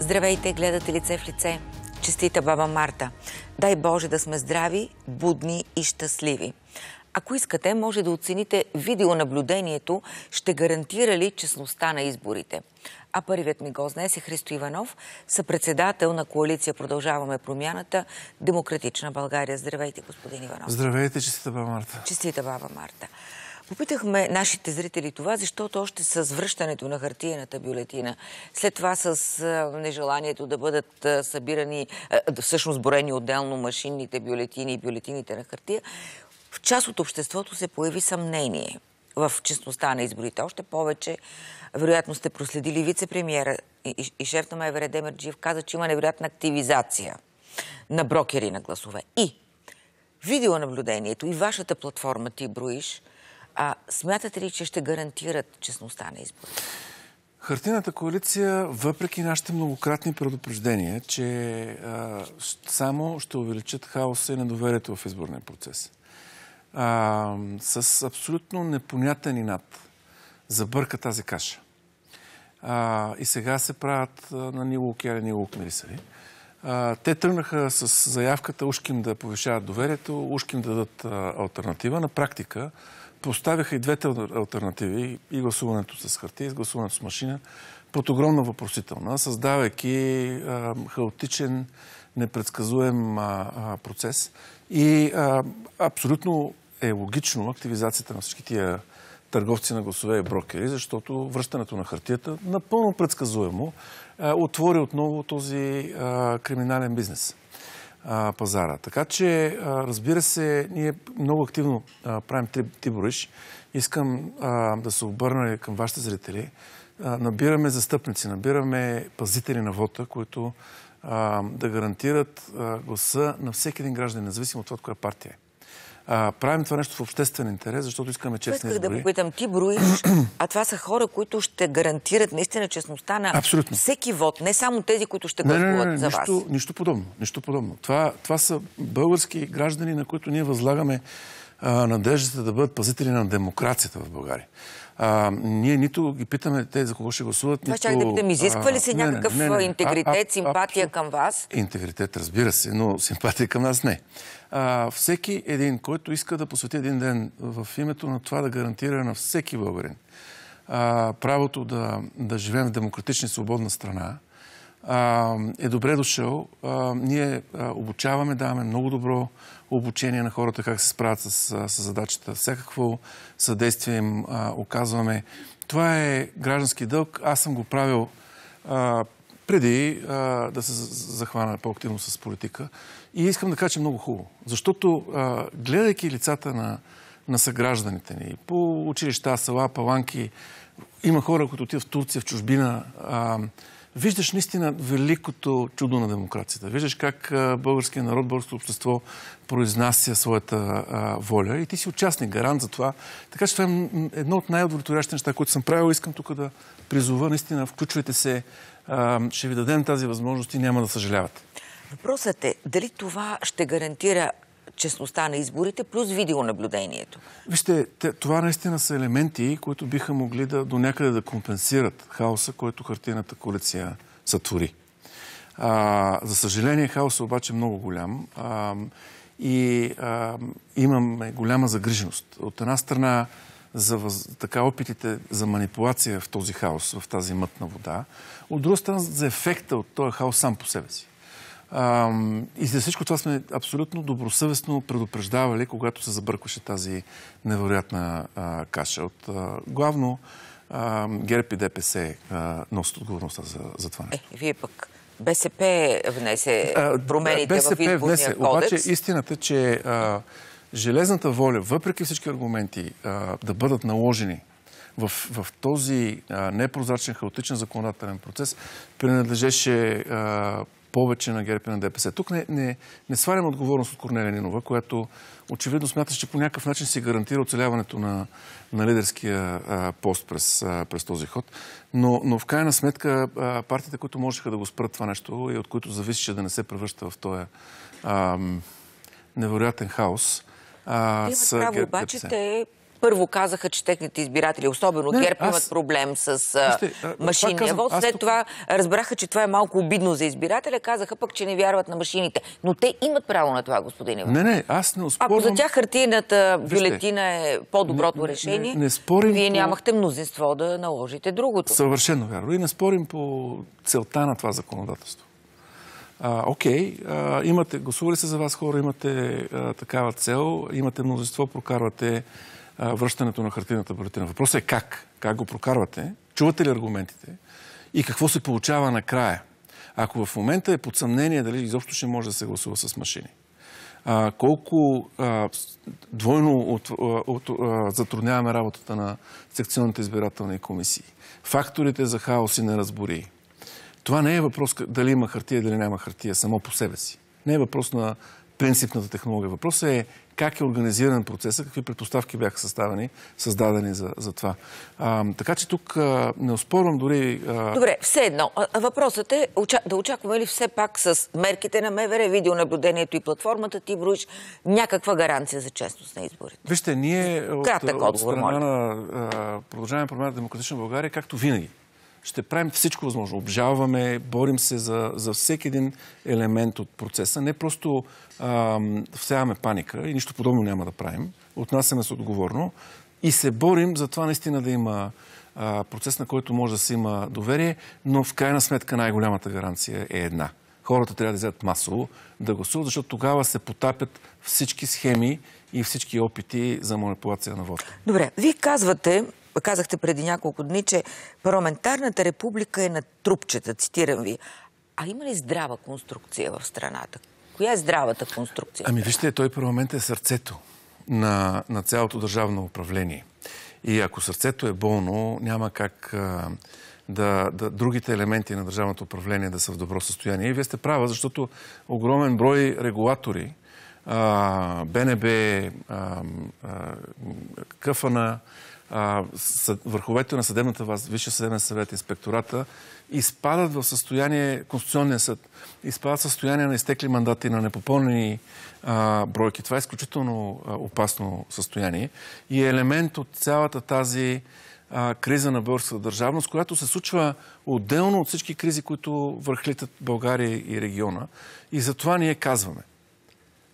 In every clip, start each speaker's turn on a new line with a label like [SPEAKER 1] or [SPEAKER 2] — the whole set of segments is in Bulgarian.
[SPEAKER 1] Здравейте, гледате лице в лице. Честита баба Марта. Дай Боже да сме здрави, будни и щастливи. Ако искате, може да оцените видеонаблюдението, ще гарантира ли честността на изборите. А първият ми гост днес е Христо Иванов, съпредседател на коалиция Продължаваме промяната Демократична България. Здравейте, господин Иванов.
[SPEAKER 2] Здравейте, честита баба Марта.
[SPEAKER 1] Честита баба Марта. Попитахме нашите зрители това, защото още с връщането на хартиената бюлетина, след това с нежеланието да бъдат събирани, всъщност борени отделно машинните бюлетини и бюлетините на хартия, в част от обществото се появи съмнение в честността на изборите. Още повече, вероятно сте проследили вице-премьера и шеф на Майвере Демерджиев каза, че има невероятна активизация на брокери на гласове. И видеонаблюдението и вашата платформа ти броиш – а, смятате ли, че ще гарантират честността на изборите? Хартината
[SPEAKER 2] коалиция, въпреки нашите многократни предупреждения, че а, само ще увеличат хаоса и недоверието в изборния процес. А, с абсолютно непонятен инат забърка тази каша. А, и сега се правят а, на нило океане, нило окмирисали те тръгнаха с заявката ушким да повишават доверието, ушким да дадат альтернатива. На практика поставяха и двете альтернативи, и гласуването с хартия, и гласуването с машина, под огромна въпросителна, създавайки хаотичен, непредсказуем процес. И абсолютно е логично активизацията на всички тия търговци на гласове и брокери, защото връщането на хартията напълно предсказуемо е, отвори отново този е, криминален бизнес е, пазара. Така че, разбира се, ние много активно правим Тибориш. Искам да се обърна към вашите зрители. Набираме застъпници, набираме пазители на вота, които да гарантират гласа на всеки един граждан, независимо от това, от коя партия е а, правим това нещо в обществен интерес, защото искаме честни избори. Исках да попитам,
[SPEAKER 1] ти броиш, а това са хора, които ще гарантират наистина честността на Абсолютно. всеки вод, не само тези, които ще гласуват за нищо, вас.
[SPEAKER 2] Нищо подобно. Нищо подобно. Това, това са български граждани, на които ние възлагаме а, надеждата да бъдат пазители на демокрацията в България. А, ние нито ги питаме те за кого ще гласуват. Това нито... да питам, изисква ли се някакъв не, не, не, интегритет,
[SPEAKER 1] симпатия а, а, към вас?
[SPEAKER 2] Интегритет, разбира се, но симпатия към нас не. А, всеки един, който иска да посвети един ден в името на това да гарантира на всеки българин а, правото да, да живеем в демократична и свободна страна, а, е добре дошъл. А, ние а, обучаваме, даваме много добро обучение на хората как се справят с, с задачата. Всякакво съдействие им а, оказваме. Това е граждански дълг. Аз съм го правил а, преди а, да се захвана по-активно с политика. И искам да кажа, че е много хубаво. Защото, а, гледайки лицата на, на съгражданите ни, по училища, села, паланки, има хора, които отиват в Турция, в чужбина, а, виждаш наистина великото чудо на демокрацията. Виждаш как българския народ, българското общество произнася своята воля и ти си участник, гарант за това. Така че това е едно от най-удовлетворящите неща, които съм правил. Искам тук да призова, наистина, включвайте се, ще ви дадем тази възможност и няма да съжалявате.
[SPEAKER 1] Въпросът е дали това ще гарантира честността на изборите, плюс видеонаблюдението?
[SPEAKER 2] Вижте, това наистина са елементи, които биха могли да до някъде да компенсират хаоса, който хартината коалиция сътвори. А, за съжаление, хаосът е обаче е много голям а, и а, имаме голяма загриженост. От една страна, за въз... така опитите за манипулация в този хаос, в тази мътна вода. От друга страна, за ефекта от този хаос сам по себе си и за всичко това сме абсолютно добросъвестно предупреждавали, когато се забъркваше тази невероятна каша. От, главно а, ГЕРБ и ДПС носят отговорността за, това нещо.
[SPEAKER 1] Е, вие пък БСП внесе промените БСП в БСП внесе. Обаче
[SPEAKER 2] истината че железната воля, въпреки всички аргументи да бъдат наложени в, този непрозрачен, хаотичен законодателен процес, принадлежеше повече на ГРП на ДПС. Тук не, не, не сварям отговорност от Корнелия Нинова, която очевидно смята, че по някакъв начин си гарантира оцеляването на, на лидерския а, пост през, а, през този ход. Но, но в крайна сметка а, партиите, които можеха да го спрат това нещо и от които зависеше да не се превръща в този невероятен хаос, а, Имат ГРП право, обаче
[SPEAKER 1] те първо казаха, че техните избиратели, особено не, ГЕРБ, аз... имат проблем с Вижте, машинния вод. След тук... това разбраха, че това е малко обидно за избирателя. Казаха пък, че не вярват на машините. Но те имат право на това, господин Иванов. Не,
[SPEAKER 2] не, аз не успорвам... Ако за
[SPEAKER 1] тях хартийната бюлетина е по-доброто решение, не, не, спорим вие по... нямахте мнозинство да наложите другото.
[SPEAKER 2] Съвършено вярно. И не спорим по целта на това законодателство. А, окей, а, имате, гласували се за вас хора, имате а, такава цел, имате мнозинство, прокарвате връщането на хартината бюлетина. Въпросът е как? Как го прокарвате? Чувате ли аргументите? И какво се получава накрая? Ако в момента е под съмнение дали изобщо ще може да се гласува с машини, а, колко а, двойно от, от, а, затрудняваме работата на секционните избирателни комисии, факторите за хаос и неразбори. Това не е въпрос дали има хартия, дали няма хартия, само по себе си. Не е въпрос на принципната технология. Въпросът е как е организиран процесът, какви предпоставки бяха съставени, създадени за, за това. А, така че тук а, не оспорвам дори... А... Добре,
[SPEAKER 1] все едно. Въпросът е да очакваме ли все пак с мерките на МВР, видеонаблюдението и платформата ти броиш някаква гаранция за честност на изборите?
[SPEAKER 2] Вижте, ние Кратък от, от страна на а, продължаване на демократична България, както винаги ще правим всичко възможно. Обжалваме, борим се за, за всеки един елемент от процеса. Не просто всяваме паника и нищо подобно няма да правим. Отнасяме се отговорно и се борим за това наистина да има а, процес, на който може да се има доверие, но в крайна сметка най-голямата гаранция е една. Хората трябва да взят масово да гласуват, защото тогава се потапят всички схеми и всички опити за манипулация на вода.
[SPEAKER 1] Добре, вие казвате, казахте преди няколко дни, че парламентарната република е на трупчета, цитирам ви. А има ли здрава конструкция в страната? Коя е здравата конструкция? Ами
[SPEAKER 2] вижте, той парламент е сърцето на, на цялото държавно управление. И ако сърцето е болно, няма как а, да, да, другите елементи на държавното управление да са в добро състояние. И вие сте права, защото огромен брой регулатори, а, БНБ, а, а, КФНА, върховете на съдебната власт, Висше съдебен съвет, инспектората, изпадат в състояние, Конституционния съд, изпадат в състояние на изтекли мандати, на непопълнени а, бройки. Това е изключително а, опасно състояние и е елемент от цялата тази а, криза на българската държавност, която се случва отделно от всички кризи, които върхлитат България и региона. И за това ние казваме.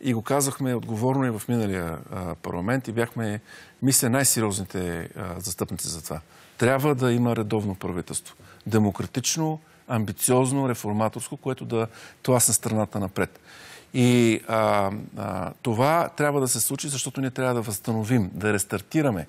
[SPEAKER 2] И го казахме отговорно и в миналия парламент и бяхме, мисля, най-сериозните застъпници за това. Трябва да има редовно правителство. Демократично, амбициозно, реформаторско, което да тласне страната напред. И а, а, това трябва да се случи, защото ние трябва да възстановим, да рестартираме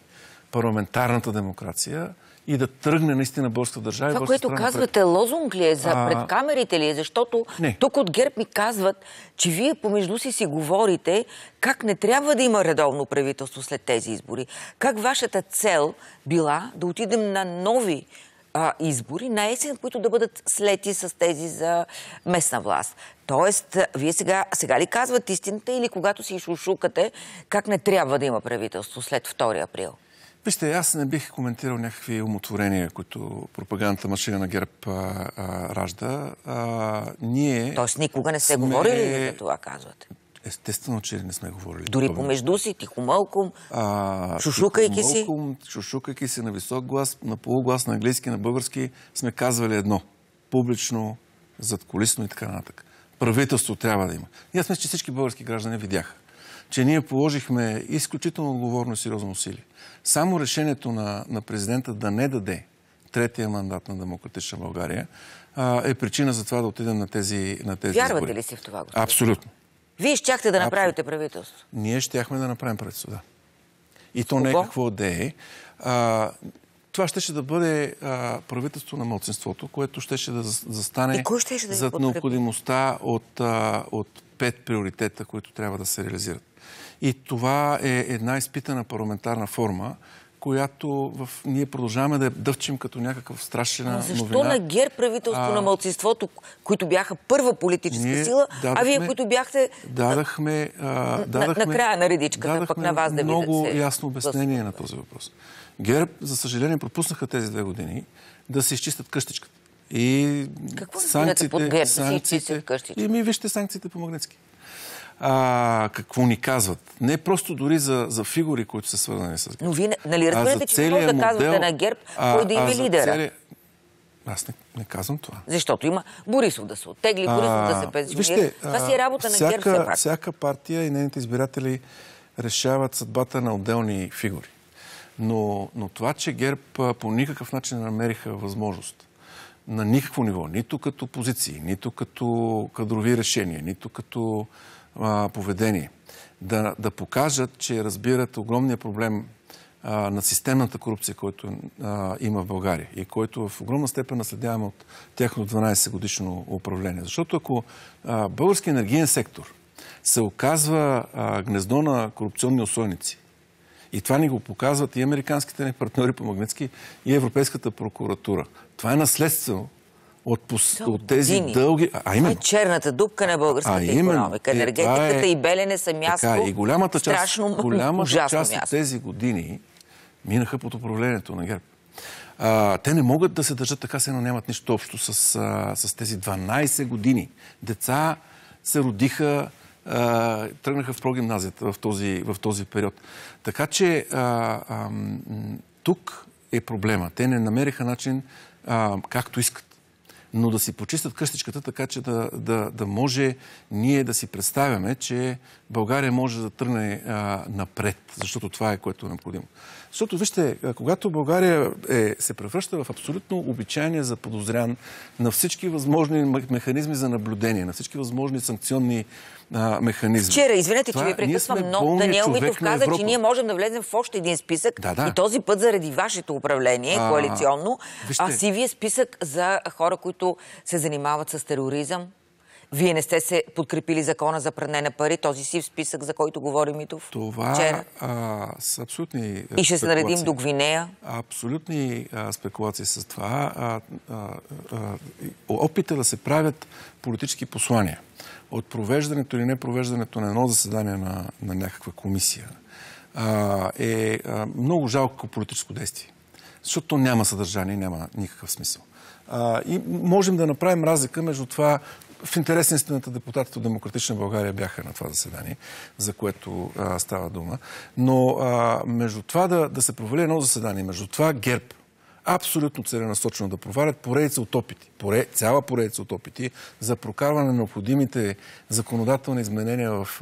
[SPEAKER 2] парламентарната демокрация и да тръгне наистина българска. държава. Това, което казвате,
[SPEAKER 1] пред... лозунг ли е за а... ли е? Защото не. тук от ГЕРБ ми казват, че вие помежду си си говорите как не трябва да има редовно правителство след тези избори. Как вашата цел била да отидем на нови а, избори на есен, които да бъдат слети с тези за местна власт. Тоест, вие сега, сега ли казвате истината или когато си шушукате, как не трябва да има правителство след 2 април?
[SPEAKER 2] Вижте, аз не бих коментирал някакви умотворения, които пропагандата машина на ГЕРБ а, а, ражда. А, ние... Тоест никога не сме... говорили ли нали, за
[SPEAKER 1] това, казвате?
[SPEAKER 2] Естествено, че не сме говорили. Дори помежду
[SPEAKER 1] си, тихомълком,
[SPEAKER 2] а, шушукайки тихомълком, си. Шушукайки си на висок глас, на полуглас, на английски, на български, сме казвали едно. Публично, задколисно и така нататък. Правителство трябва да има. И аз мисля, че всички български граждани видяха че ние положихме изключително отговорно и сериозно усилие. Само решението на, на президента да не даде третия мандат на Демократична България а, е причина за това да отидем на тези, на тези Вярвате избори. ли си в това? Господин? Абсолютно.
[SPEAKER 1] Вие щяхте да направите Абсолютно. правителство?
[SPEAKER 2] Ние щяхме да направим правителство, да. И то не е какво да е. А, това ще, ще да бъде а, правителство на младсинството, което ще, ще да застане ще ще да зад необходимостта от, а, от пет приоритета, които трябва да се реализират. И това е една изпитана парламентарна форма, която в... ние продължаваме да дъвчим като някакъв страшена Но защо новина. Защо на
[SPEAKER 1] ГЕР правителство а... на мълцинството, които бяха първа политическа ние сила, дадахме, а вие, които бяхте...
[SPEAKER 2] Дадахме... А, дадахме на, на края на редичката, пък на вас да много се... ясно обяснение на този въпрос. ГЕРБ, за съжаление, пропуснаха тези две години да се изчистят къщичката. И Какво санкциите, ГЕРБ санкциите, санкциите и ми вижте санкциите по Магнитски. А, какво ни казват. Не просто дори за, за фигури, които са свързани с ГЕРБ.
[SPEAKER 1] Но вие, нали разбирате, че не може да модел, казвате на ГЕРБ, кой да има лидера? Цели... Аз не, не казвам това. Защото има Борисов да се оттегли, а, Борисов да се пенсионира. Вижте, това си е работа всяка, на ГЕРБ
[SPEAKER 2] все Всяка партия и нейните избиратели решават съдбата на отделни фигури. Но, но това, че ГЕРБ по никакъв начин намериха възможност на никакво ниво, нито като позиции, нито като кадрови решения, нито като а, поведение, да, да покажат, че разбират огромния проблем а, на системната корупция, който а, има в България и който в огромна степен наследяваме от тяхното 12-годишно управление. Защото ако български енергиен сектор се оказва а, гнездо на корупционни усойници, и това ни го показват и американските ни партньори по Магнитски, и Европейската прокуратура. Това е наследствено
[SPEAKER 1] от, пос... от тези години. дълги... А, именно. Това е черната дупка на българската а, економика. Е, Енергетиката и, е... и Белене са място... Така, и голямата част, страшно, голямата част място. от тези
[SPEAKER 2] години минаха под управлението на ГЕРБ. А, те не могат да се държат така, се нямат нищо общо с, а, с тези 12 години. Деца се родиха, тръгнаха в прогимназията в този, в този период. Така че а, а, тук е проблема. Те не намериха начин а, както искат. Но да си почистят къщичката, така че да, да, да може ние да си представяме, че България може да тръгне а, напред, защото това е което е необходимо. Защото, вижте, когато България е, се превръща в абсолютно обичайния подозрян на всички възможни механизми за наблюдение, на всички възможни санкционни а, механизми. Вчера, извинете, че ви е, прекъсвам, но Даниел Митов каза, че ние можем
[SPEAKER 1] да влезем в още един списък. Да, да. И този път заради вашето управление, а, коалиционно, вижте. а вие списък за хора, които се занимават с тероризъм, вие не сте се подкрепили закона за пране на пари, този си в списък, за който говори Митов Това вчера.
[SPEAKER 2] А, са абсолютни И ще се наредим до Гвинея. Абсолютни а, спекулации с това. А, а, а, опита да се правят политически послания от провеждането или непровеждането на едно заседание на, на някаква комисия а, е а, много жалко политическо действие. Защото няма съдържание, няма никакъв смисъл. А, и можем да направим разлика между това в интерес истината депутатите от Демократична България бяха на това заседание, за което а, става дума. Но а, между това да, да се провали едно заседание, между това ГЕРБ абсолютно целенасочено да провалят поредица от опити, цяла поредица от опити за прокарване на необходимите законодателни изменения в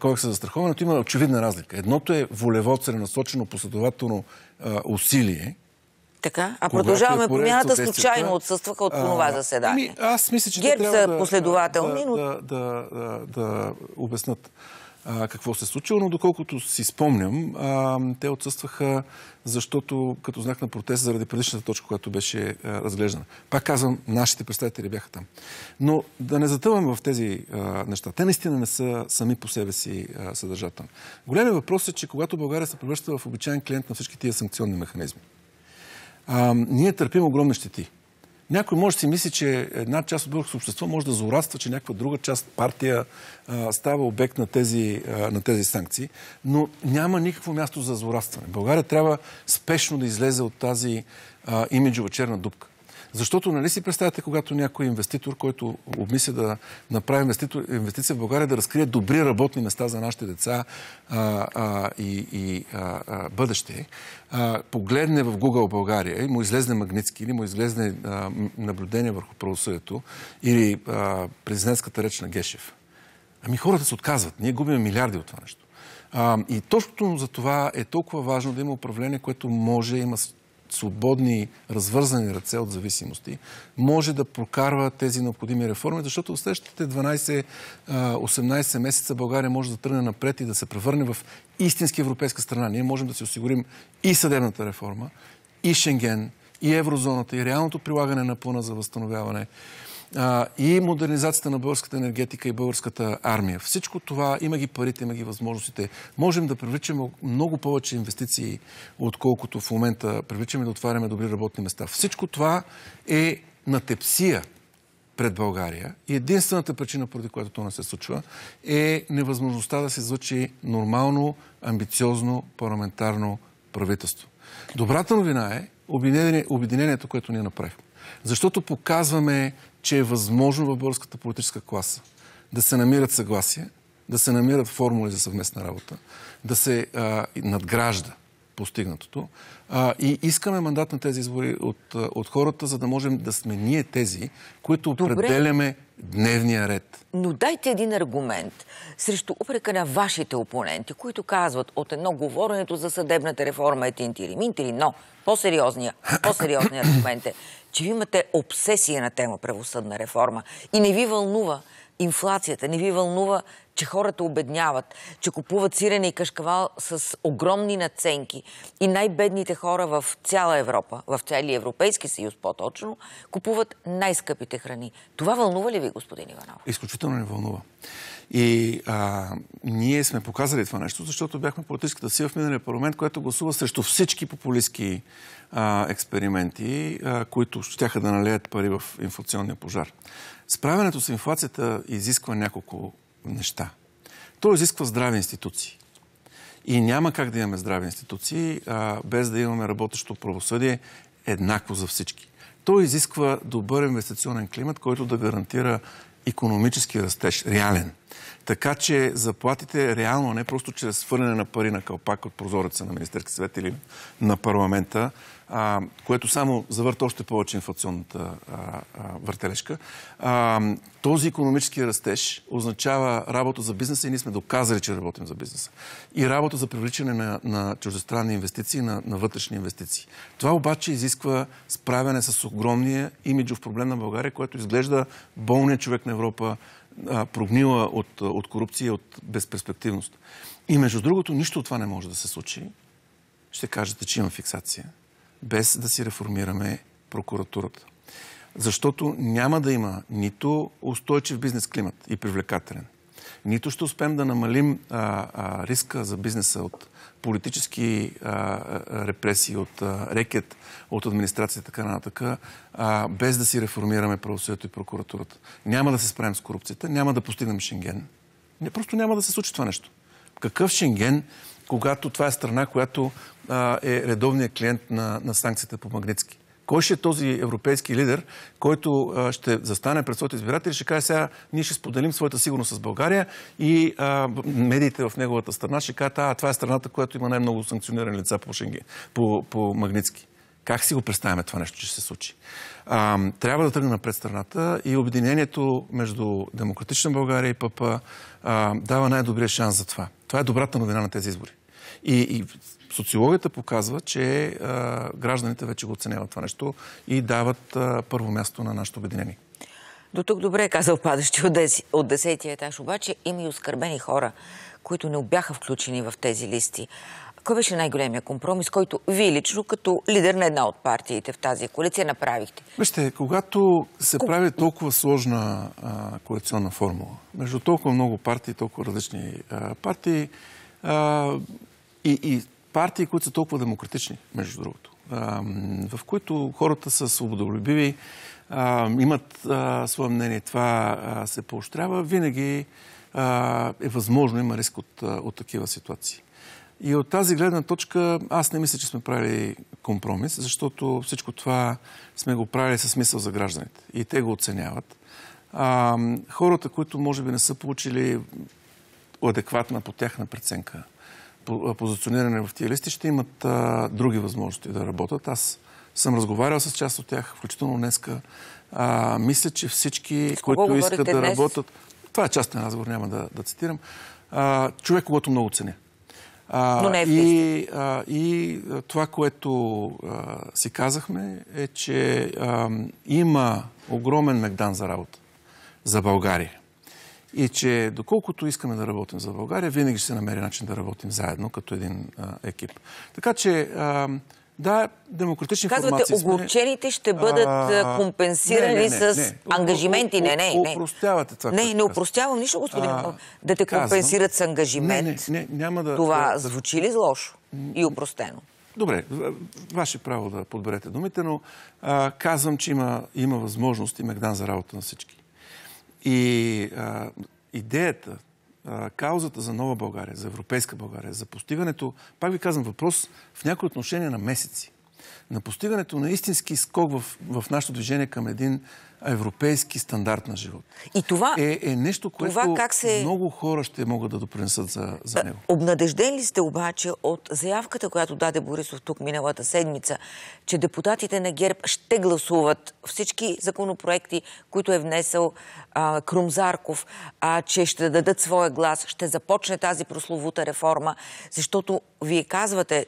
[SPEAKER 2] кодекса за страховането, има очевидна разлика. Едното е волево целенасочено последователно а, усилие,
[SPEAKER 1] така, а продължаваме е промяната случайно отсъстваха от това заседание. Ами, аз мисля, че Герб са да, последователни, да, но...
[SPEAKER 2] Да, да, да, да обяснат а, какво се е случило, но доколкото си спомням, а, те отсъстваха, защото като знак на протест заради предишната точка, която беше а, разглеждана. Пак казвам, нашите представители бяха там. Но да не затъваме в тези а, неща. Те наистина не са сами по себе си съдържателни. Големият въпрос е, че когато България се превръща в обичайен клиент на всички тия санкционни механизми, а, ние търпим огромни щети. Някой може да си мисли, че една част от българското общество може да злорадства, че някаква друга част партия а, става обект на тези, а, на тези санкции, но няма никакво място за злорадстване. България трябва спешно да излезе от тази а, имиджова черна дупка. Защото нали си представяте, когато някой инвеститор, който обмисля да направи инвестиция в България, да разкрие добри работни места за нашите деца а, а, и, и а, а, бъдеще, а, погледне в Google България и му излезне Магницки или му излезне а, наблюдение върху правосъдието или а, президентската реч на Гешев. Ами хората се отказват. Ние губим милиарди от това нещо. А, и точно за това е толкова важно да има управление, което може, има свободни, развързани ръце от зависимости, може да прокарва тези необходими реформи, защото в следващите 12-18 месеца България може да тръгне напред и да се превърне в истински европейска страна. Ние можем да си осигурим и съдебната реформа, и Шенген, и еврозоната, и реалното прилагане на плана за възстановяване а, и модернизацията на българската енергетика и българската армия. Всичко това, има ги парите, има ги възможностите. Можем да привличаме много повече инвестиции, отколкото в момента привличаме да отваряме добри работни места. Всичко това е на тепсия пред България. И единствената причина, поради която то не се случва, е невъзможността да се звучи нормално, амбициозно парламентарно правителство. Добрата новина е обединението, което ние направихме. Защото показваме, че е възможно в българската политическа класа да се намират съгласия, да се намират формули за съвместна работа, да се а, надгражда постигнатото. А, и искаме мандат на тези избори от, от хората, за да можем да сме ние тези, които Добре. определяме дневния ред.
[SPEAKER 1] Но дайте един аргумент срещу упрека на вашите опоненти, които казват от едно говоренето за съдебната реформа е тинтири, минтири, но по-сериозният по аргумент е че ви имате обсесия на тема правосъдна реформа и не ви вълнува инфлацията, не ви вълнува че хората обедняват, че купуват сирене и кашкавал с огромни наценки. И най-бедните хора в цяла Европа, в цяли Европейски съюз по-точно, купуват най-скъпите храни. Това вълнува ли ви, господин Иванов?
[SPEAKER 2] Изключително не вълнува. И а, ние сме показали това нещо, защото бяхме политическата сила в миналия парламент, която гласува срещу всички популистски а, експерименти, а, които щяха да налеят пари в инфлационния пожар. Справянето с инфлацията изисква няколко неща. То изисква здрави институции. И няма как да имаме здрави институции, а, без да имаме работещо правосъдие еднакво за всички. То изисква добър инвестиционен климат, който да гарантира економически растеж, реален. Така че заплатите реално, не просто чрез свърнене на пари на кълпак от прозореца на Министерски съвет или на парламента, а, което само завърта още повече инфлационната а, а, въртележка. А, този економически растеж означава работа за бизнеса и ние сме доказали, че работим за бизнеса. И работа за привличане на, на чуждестранни инвестиции, на, на вътрешни инвестиции. Това обаче изисква справяне с огромния имиджов проблем на България, което изглежда болният човек на Европа, прогнила от, от корупция, от безперспективност. И между другото, нищо от това не може да се случи. Ще кажете, че има фиксация. Без да си реформираме прокуратурата. Защото няма да има нито устойчив бизнес климат и привлекателен – нито ще успеем да намалим а, а, риска за бизнеса от политически а, репресии, от а, рекет, от администрация, така нататък, а, без да си реформираме правосъдието и прокуратурата. Няма да се справим с корупцията, няма да постигнем Шенген. Не, просто няма да се случи това нещо. Какъв Шенген, когато това е страна, която а, е редовният клиент на, на санкцията по Магнитски? Кой ще е този европейски лидер, който ще застане пред своите избиратели, ще каже сега, ние ще споделим своята сигурност с България и а, медиите в неговата страна ще кажат, а, това е страната, която има най-много санкционирани лица по, Шенген, по, по Магницки. Как си го представяме това нещо, че ще се случи? А, трябва да тръгнем пред страната и обединението между Демократична България и ПП а, дава най-добрия шанс за това. Това е добрата новина на тези избори. И, и социологията показва, че а, гражданите вече го оценяват това нещо и дават а, първо място на нашето обединение.
[SPEAKER 1] До тук добре е казал падащи от, дес... от десетия етаж, обаче има и оскърбени хора, които не бяха включени в тези листи. Кой беше най-големия компромис, който вие лично, като лидер на една от партиите в тази коалиция, направихте?
[SPEAKER 2] Вижте, когато се Ком... прави толкова сложна а, коалиционна формула, между толкова много партии, толкова различни а, партии, а, и, и партии, които са толкова демократични, между другото, а, в които хората са свободолюбиви, а, имат а, свое мнение, това а, се поощрява, винаги а, е възможно, има риск от, от такива ситуации. И от тази гледна точка аз не мисля, че сме правили компромис, защото всичко това сме го правили със смисъл за гражданите. И те го оценяват. А, хората, които може би не са получили адекватна по тяхна преценка Позициониране в тия листи, ще имат а, други възможности да работят. Аз съм разговарял с част от тях, включително днеска. А, мисля, че всички, които искат да днес? работят... Това е частен разговор, няма да, да цитирам. А, човек, когато много ценя. А, Но не е и, а, и това, което а, си казахме, е, че а, има огромен мегдан за работа за България. И че доколкото искаме да работим за България, винаги ще се намери начин да работим заедно като един а, екип. Така че а, да, демократични Казвате, формации... Казвате, огорчените
[SPEAKER 1] ще бъдат а, компенсирани не, не, не, с ангажименти. Не, не, не. Упростявате това. Не, не упростявам нищо, господин. А, да те казвам, компенсират с ангажимент. Не, не, не, няма да... Това е, звучи ли злошо и упростено?
[SPEAKER 2] Добре, ваше право да подберете думите, но а, казвам, че има, има възможност и Мегдан за работа на всички. И а, идеята, а, каузата за нова България, за европейска България, за постигането, пак ви казвам въпрос, в някои отношения на месеци на постигането на истински скок в, в нашето движение към един европейски стандарт на живот.
[SPEAKER 1] И това е, е
[SPEAKER 2] нещо, което това как се... много хора ще могат да допринесат за, за него.
[SPEAKER 1] Обнадежден ли сте обаче от заявката, която даде Борисов тук миналата седмица, че депутатите на ГЕРБ ще гласуват всички законопроекти, които е внесъл а, Крумзарков, а, че ще дадат своя глас, ще започне тази прословута реформа, защото вие казвате,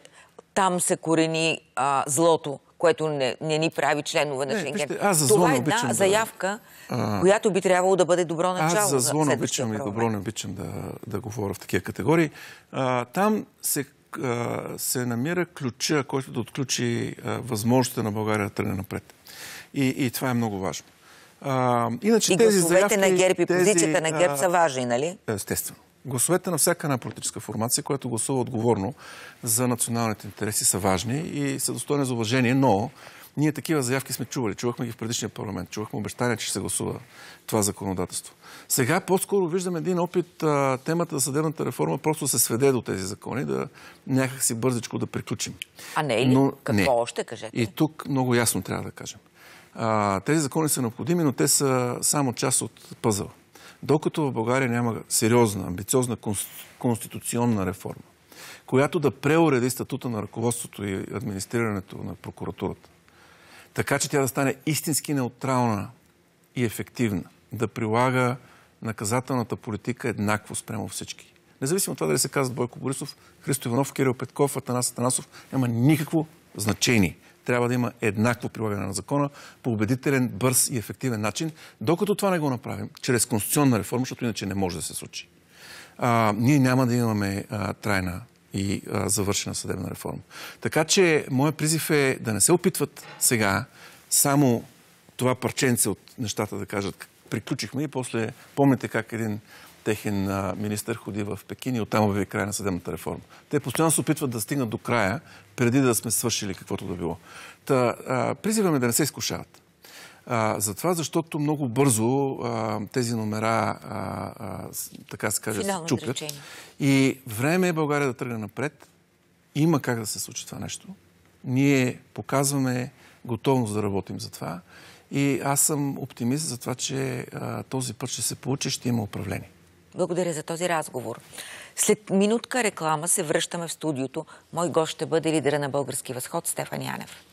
[SPEAKER 1] там се корени а, злото, което не, не ни прави членове на Шенген. Не, аз за зло Това е една да... заявка, а... която би трябвало да бъде добро начало. Аз за зло не обичам
[SPEAKER 2] и добро не обичам да, да говоря в такива категории. А, там се се намира ключа, който да отключи възможността на България да тръгне напред. И, и това е много важно. А, иначе и тези заявки... на ГЕРБ и тези, позицията на ГЕРБ са важни, нали? Естествено. Гласовете на всяка една политическа формация, която гласува отговорно за националните интереси, са важни и са достойни за уважение, но ние такива заявки сме чували. Чувахме ги в предишния парламент. Чувахме обещания, че ще се гласува това законодателство. Сега по-скоро виждам един опит темата за съдебната реформа просто се сведе до тези закони, да някакси бързичко да приключим.
[SPEAKER 1] А не, или е но, какво не. още кажете? И
[SPEAKER 2] тук много ясно трябва да кажем. А, тези закони са необходими, но те са само част от пъзъл докато в България няма сериозна, амбициозна конституционна реформа, която да преуреди статута на ръководството и администрирането на прокуратурата, така че тя да стане истински неутрална и ефективна, да прилага наказателната политика еднакво спрямо всички. Независимо от това дали се казват Бойко Борисов, Христо Иванов, Кирил Петков, Атанас Атанасов, няма никакво значение трябва да има еднакво прилагане на закона по убедителен, бърз и ефективен начин, докато това не го направим, чрез конституционна реформа, защото иначе не може да се случи. А, ние няма да имаме а, трайна и а, завършена съдебна реформа. Така че, моят призив е да не се опитват сега само това парченце от нещата да кажат приключихме и после помните как един техен министр ходи в Пекин и оттам обяви края на съдебната реформа. Те постоянно се опитват да стигнат до края, преди да сме свършили каквото да било. Та, а, призиваме да не се изкушават. А, затова, защото много бързо а, тези номера, а, а, така се каже, чупят. И време е България да тръгне напред. Има как да се случи това нещо. Ние показваме готовност да работим за това. И аз съм оптимист за това, че а, този път ще се получи, ще има управление.
[SPEAKER 1] Благодаря за този разговор. След минутка реклама се връщаме в студиото. Мой гост ще бъде лидера на Български възход Стефан Янев.